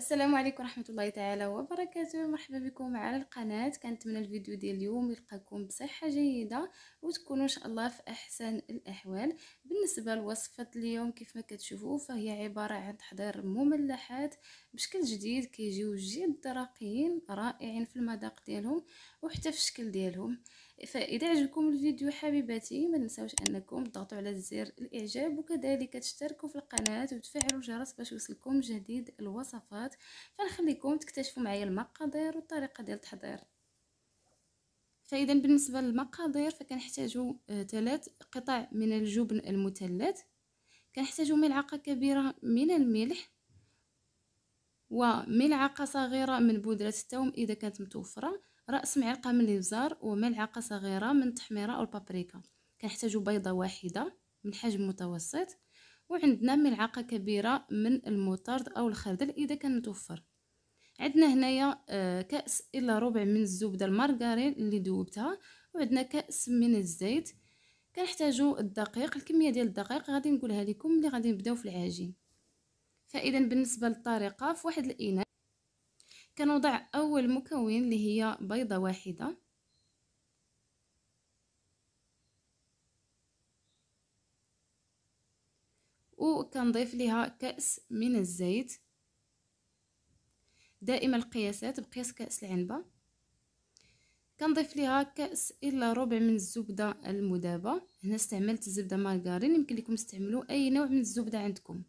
السلام عليكم ورحمه الله تعالى وبركاته مرحبا بكم على القناه كنتمنى الفيديو ديال اليوم يلقاكم بصحه جيده وتكونوا ان شاء الله في احسن الاحوال بالنسبه لوصفه اليوم كيف ما كتشوفوا فهي عباره عن تحضير مملحات بشكل جديد كيجيو جد راقيين رائعين في المذاق ديالهم وحتى في الشكل ديالهم فاذا عجبكم الفيديو حبيباتي ما تنساوش انكم تضغطوا على زر الاعجاب وكذلك تشتركوا في القناه وتفعلوا الجرس باش يوصلكم جديد الوصفات فنخليكم تكتشفوا معايا المقادير والطريقه ديال التحضير فاذا بالنسبه للمقادير فكنحتاجوا ثلاث آه، قطع من الجبن المثلث كنحتاجوا ملعقه كبيره من الملح وملعقه صغيره من بودره الثوم اذا كانت متوفره رأس معلقة من الإبزار وملعقة صغيرة من التحميرة أو البابريكا كنحتاجو بيضة واحدة من حجم متوسط وعندنا ملعقة كبيرة من الموطارد أو الخردل إذا كان متوفر عندنا هنايا آه، كأس إلا ربع من الزبدة المارغرين اللي ذوبتها وعندنا كأس من الزيت كنحتاجو الدقيق الكميه ديال الدقيق غادي نقولها لكم اللي غادي نبداو في العجين فاذا بالنسبه للطريقه في واحد الاناء كنوضع أول مكون اللي هي بيضة واحدة وكنضيف لها كأس من الزيت دائما القياسات بقياس كأس العنبة كنضيف لها كأس إلا ربع من الزبدة المذابة هنا استعملت الزبدة مارغرين يمكن لكم تستعملوا أي نوع من الزبدة عندكم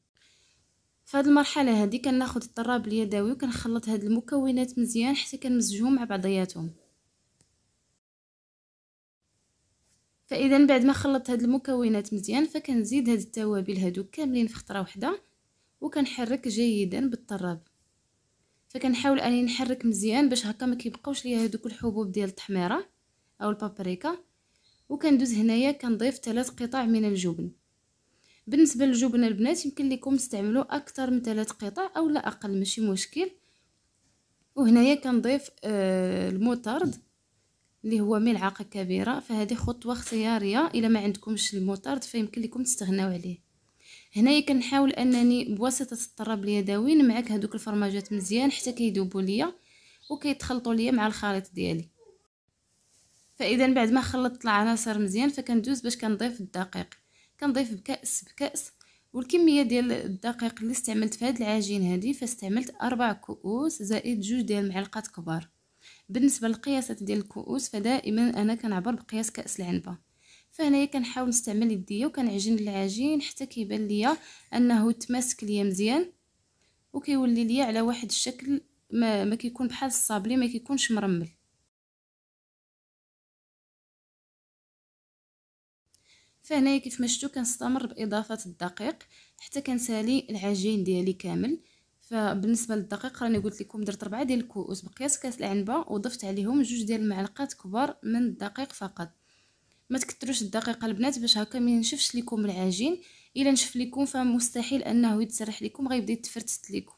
في هذه المرحله هذه كناخذ الطراب اليدوي وكنخلط هاد المكونات مزيان حتى كنمزجهم مع بعضياتهم فاذا بعد ما خلطت هاد المكونات مزيان فكنزيد هاد التوابل هادو كاملين في خطره واحده وكنحرك جيدا بالطراب فكنحاول اني نحرك مزيان باش هكا ما كيبقاوش ليا هذوك الحبوب ديال التحميره او البابريكا وكندوز هنايا كنضيف ثلاث قطع من الجبن بالنسبه للجبنه البنات يمكن لكم تستعملوا اكثر من ثلاث قطع او لا اقل ماشي مشكل وهنايا كنضيف آه الموطارد اللي هو ملعقه كبيره فهذه خطوه اختياريه الا ما عندكمش الموطارد فيمكن لكم تستغناو عليه هنايا كنحاول انني بواسطه الطراب اليدوي نمعك هذوك الفرماجات مزيان حتى كيذوبوا ليا وكيتخلطوا ليا مع الخليط ديالي فاذا بعد ما خلطت العناصر مزيان فكندوز باش كنضيف الدقيق كنضيف بكأس بكأس والكميه ديال الدقيق اللي استعملت في هاد العجين هادي فاستعملت أربع كؤوس زائد جوج ديال المعلقات كبار بالنسبه للقياسات ديال الكؤوس فدائما انا كنعبر بقياس كاس العنبه فهنايا كنحاول نستعمل يديا وكنعجن العجين حتى كيبان ليا انه تماسك ليا مزيان وكيولي ليا على واحد الشكل ما, ما كيكون بحال الصابلي ما كيكونش مرمل فهنايا كيف ما كنستمر باضافه الدقيق حتى كنسالي العجين ديالي كامل فبالنسبه للدقيق راني قلت لكم درت 4 ديال الكؤوس بقياس كاس العنبه وضفت عليهم جوج ديال المعلقات كبار من الدقيق فقط ما تكثروش الدقيق البنات باش هكا ما ينشفش لكم العجين الا نشف لكم فمستحيل انه يتسرح لكم غيبدا يتفرتت لكم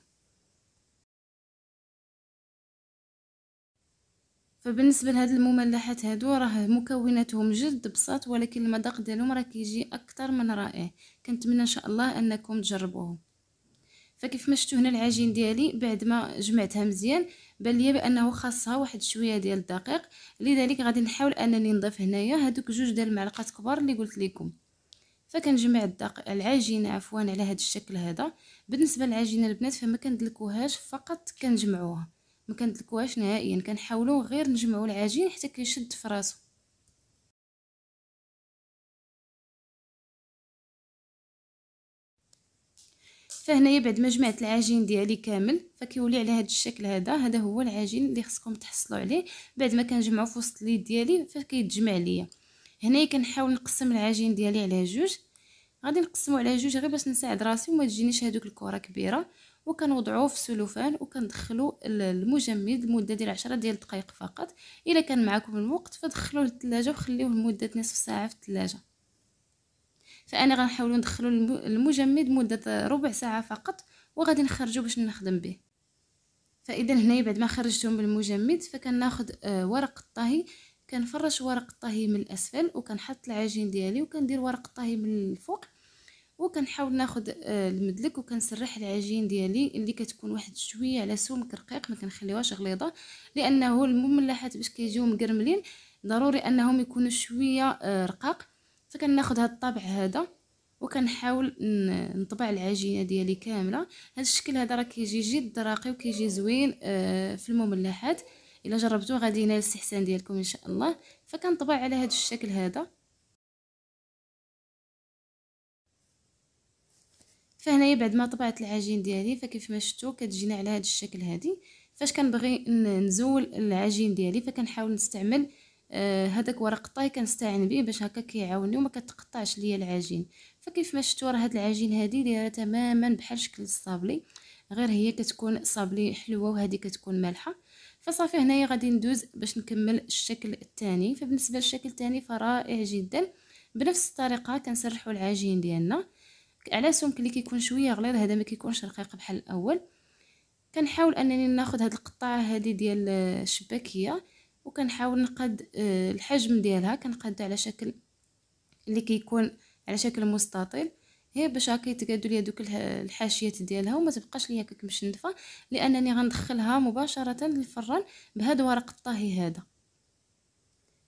فبالنسبه لهاد المملحات هادو راه مكوناتهم جد بساط ولكن المذاق ديالهم راه كيجي اكثر من رائع كنتمنى ان شاء الله انكم تجربوه فكيف ما شفتوا هنا العجين ديالي بعد ما جمعتها مزيان بان ليا بانه خاصها واحد شويه ديال الدقيق لذلك غادي نحاول انني نضيف هنايا هادوك جوج ديال المعلقات كبار اللي قلت لكم فكنجمع الدقيق العجينه عفوا على هذا الشكل هذا بالنسبه للعجينه البنات فما كندلكوهاش فقط كنجمعوها ما كنتلكوهاش نهائيا كنحاولو غير نجمعو العجين حتى كيشد في راسو فهنايا بعد ما جمعت العجين ديالي كامل فكيولي على هذا الشكل هذا هذا هو العجين اللي خصكم تحصلوا عليه بعد ما كنجمعو في وسط اليد ديالي فكيتجمع ليا هنايا كنحاول نقسم العجين ديالي على جوج غادي نقسمو على جوج غير باش نساعد راسي وما تجينيش هذوك الكره كبيره وكنوضعوه في سلوفان وكندخلو المجمد لمده ديال 10 ديال الدقائق فقط الا كان معكم الوقت فدخلوه للثلاجه وخليوه لمده نصف ساعه في الثلاجه فانا غنحاول ندخلو المجمد مده ربع ساعه فقط وغادي نخرجو باش نخدم به فاذا هنايا بعد ما خرجتهم من المجمد فكناخذ آه، ورق الطهي كنفرش ورق الطهي من الاسفل وكنحط العجين ديالي وكندير ورق الطهي من الفوق وكنحاول ناخذ آه، المدلك وكنسرح العجين ديالي اللي كتكون واحد شويه على سمك رقيق ما كنخليوهاش غليظه لانه المملحات باش كيجيو مقرملين ضروري انهم يكونوا شويه آه، رقاق فكناخذ هذا الطابع هذا وكنحاول نطبع العجينه ديالي كامله هذا الشكل هذا راه كيجي جد راقي وكيجي زوين آه، في المملحات الا جربتوه غادي ينال الاستحسان ديالكم ان شاء الله فكنطبع على هذا الشكل هذا فهنايا بعد ما طبعت العجين ديالي فكيف ما شفتوا كتجينا على هذا الشكل هذه فاش كنبغي نزول العجين ديالي فكنحاول نستعمل هذاك آه، ورق الطاي كنستعين به باش هكا كيعاوني وما كتقطعش ليا العجين فكيف ما شفتوا راه هاد العجين هادي دايره تماما بحال شكل الصابلي غير هي كتكون صابلي حلوه وهذه كتكون مالحه فصافي هنايا غادي ندوز باش نكمل الشكل الثاني فبالنسبه للشكل الثاني فرائع جدا بنفس الطريقه كنسرحوا العجين ديالنا على سمك اللي كيكون شويه غليظ هذا ما كيكونش رقيق بحال الاول كنحاول انني ناخذ هاد القطعه هادي ديال الشباكيه وكنحاول نقاد آه، الحجم ديالها كنقاد على شكل اللي كيكون على شكل مستطيل هي باش هكا يتقادوا ليا دوك الحاشيات ديالها وما تبقاش ليا كك مشنفه لانني غندخلها مباشره للفران بهذا ورق الطهي هذا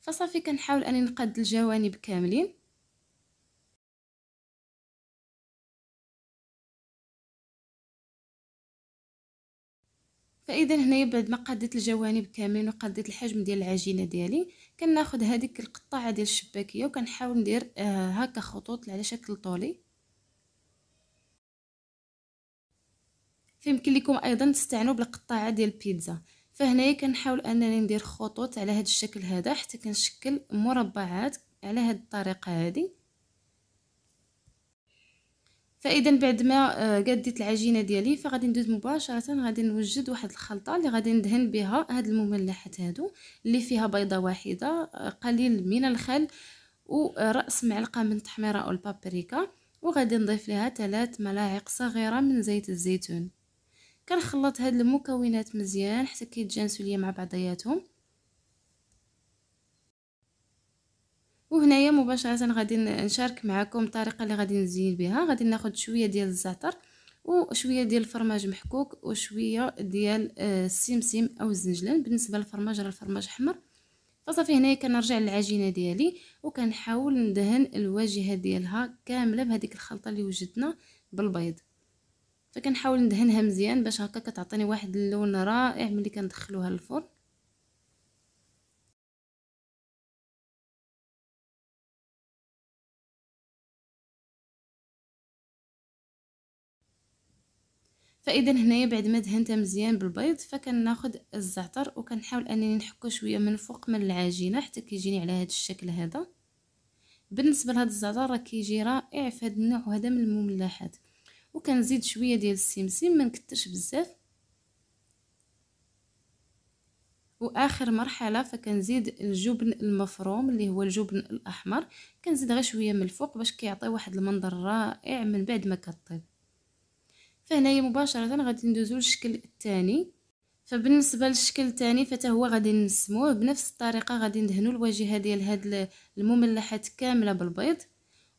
فصافي كنحاول اني نقاد الجوانب كاملين فاذا هنايا بعد ما قديت الجوانب كاملين وقديت الحجم ديال العجينه ديالي كناخذ هذيك القطاعه ديال الشباكيه وكنحاول ندير آه هكا خطوط على شكل طولي فيمكن لكم ايضا تستعنوا بالقطاعه ديال البيتزا فهنايا كنحاول انني ندير خطوط على هذا الشكل هذا حتى كنشكل مربعات على هذه الطريقه هذه فاذا بعد ما آه، قديت العجينه ديالي فغادي ندوز مباشره غادي نوجد واحد الخلطه اللي غادي ندهن بها هاد المملحات هادو اللي فيها بيضه واحده آه، قليل من الخل وراس آه، معلقه من التحميره او البابريكا وغادي نضيف لها ثلاث ملاعق صغيره من زيت الزيتون كنخلط هاد المكونات مزيان حتى كيتجانسوا ليا مع بعضياتهم وهنايا مباشره غادي نشارك معكم الطريقه اللي غادي نزين بها غادي ناخذ شويه ديال الزعتر وشويه ديال الفرماج محكوك وشويه ديال آه، السمسم او الزنجلان بالنسبه للفرماج راه الفرماج حمر فصافي هنايا كنرجع للعجينه ديالي وكنحاول ندهن الواجهه ديالها كامله بهذيك الخلطه اللي وجدنا بالبيض فكنحاول ندهنها مزيان باش هكا كتعطيني واحد اللون رائع ملي كندخلوها للفرن فاذا هنايا بعد ما دهنتها مزيان بالبيض فكناخد الزعتر وكنحاول انني نحكو شويه من الفوق من العجينه حتى كيجيني على هذا الشكل هذا بالنسبه لهذا الزعتر راه كيجي رائع في هذا النوع هذا من المملحات وكنزيد شويه ديال السمسم ما نكثرش بزاف واخر مرحله فكنزيد الجبن المفروم اللي هو الجبن الاحمر كنزيد غير شويه من الفوق باش كيعطي واحد المنظر رائع من بعد ما كطيب فهنايا مباشره غادي ندوزو للشكل الثاني فبالنسبه للشكل الثاني فتا هو غادي نسموه بنفس الطريقه غادي ندهنو الواجهه ديال هاد المملحات كامله بالبيض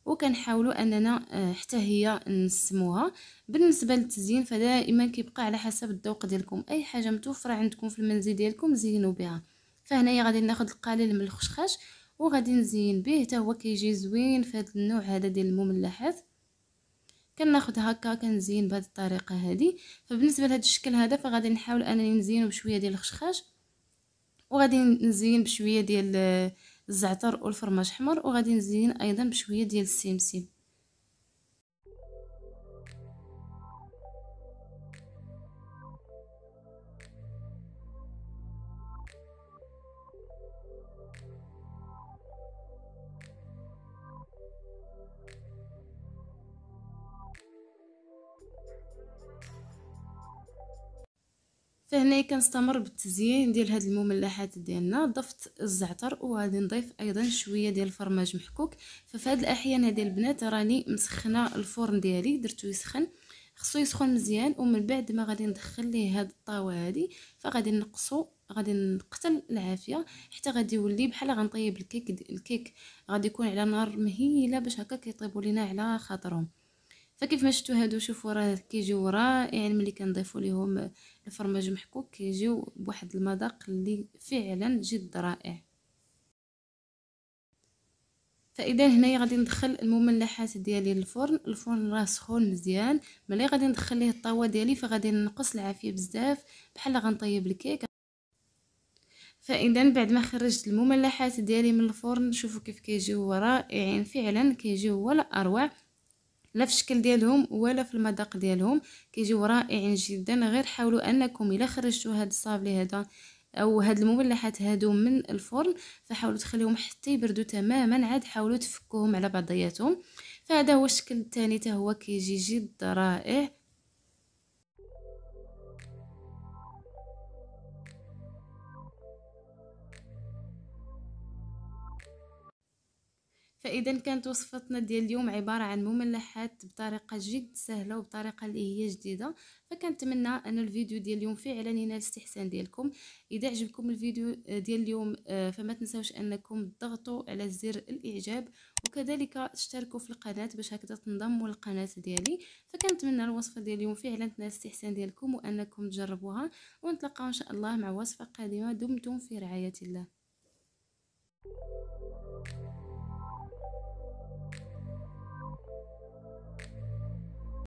وكنحاولوا اننا آه، حتى هي نسموها بالنسبه للتزيين فدائما كيبقى على حسب الذوق ديالكم اي حاجه متوفره عندكم في المنزل ديالكم زينوا بها فهنايا غادي ناخذ القليل من الخشخاش وغادي نزين به حتى هو كيجي زوين في هذا النوع هذا ديال المملحات كناخد هكا كنزين بهذه الطريقه هذه فبالنسبه لهذا الشكل هذا فغادي نحاول انني نزينو بشويه ديال الخشخاش وغادي نزين بشويه ديال الزعتر والفرماج حمر وغادي نزين ايضا بشويه ديال السمسم فهنا كنستمر بالتزيين ديال هاد المملحات ديالنا ضفت الزعتر وغادي نضيف ايضا شويه ديال الفرماج محكوك ففي هاد الاحيان هادي البنات راني مسخنه الفرن ديالي درتو يسخن خصو يسخن مزيان ومن بعد ما غادي ندخل ليه هاد الطاوه هادي فغادي نقصو غادي نقتل العافيه حتى غادي يولي بحال غنطيب الكيك الكيك غادي يكون على نار مهيله باش هكا كيطيبوا لينا على خاطرهم فكيف ما شفتوا هادو شوفوا راه كيجيو رائعين يعني ملي كنضيفوا ليهم الفرماج محكوك كيجيو بواحد المذاق اللي فعلا جد رائع فاذا هنايا غادي ندخل المملحات ديالي للفرن الفرن راه سخون مزيان ملي غادي ندخل ليه الطاوه ديالي فغادي نقص العافيه بزاف بحال غنطيب الكيك فاذا بعد ما خرجت المملحات ديالي من الفرن شوفوا كيف كيجيو رائعين يعني فعلا كيجيو ولا اروع لا في الشكل ديالهم ولا في المذاق ديالهم كيجيو رائعين جدا غير حاولوا انكم الا خرجتوا هاد الصابلي هذا او هاد المملحات هادو من الفرن فحاولوا تخليهم حتى يبردوا تماما عاد حاولوا تفكوهم على بعضياتهم فهذا هو الشكل الثاني حتى هو كيجي جد رائع فاذا كانت وصفتنا ديال اليوم عباره عن مملحات بطريقه جد سهله وبطريقه اللي هي جديده فكنتمنى ان الفيديو ديال اليوم فعلا ينال الاستحسان ديالكم اذا عجبكم الفيديو ديال اليوم آه، فما تنساوش انكم تضغطوا على زر الاعجاب وكذلك تشتركوا في القناه باش هكذا تنضموا للقناه ديالي فكنتمنى الوصفه ديال اليوم فعلا تنال الاستحسان ديالكم وانكم تجربوها ونتلاقاو ان شاء الله مع وصفه قادمه دمتم في رعايه الله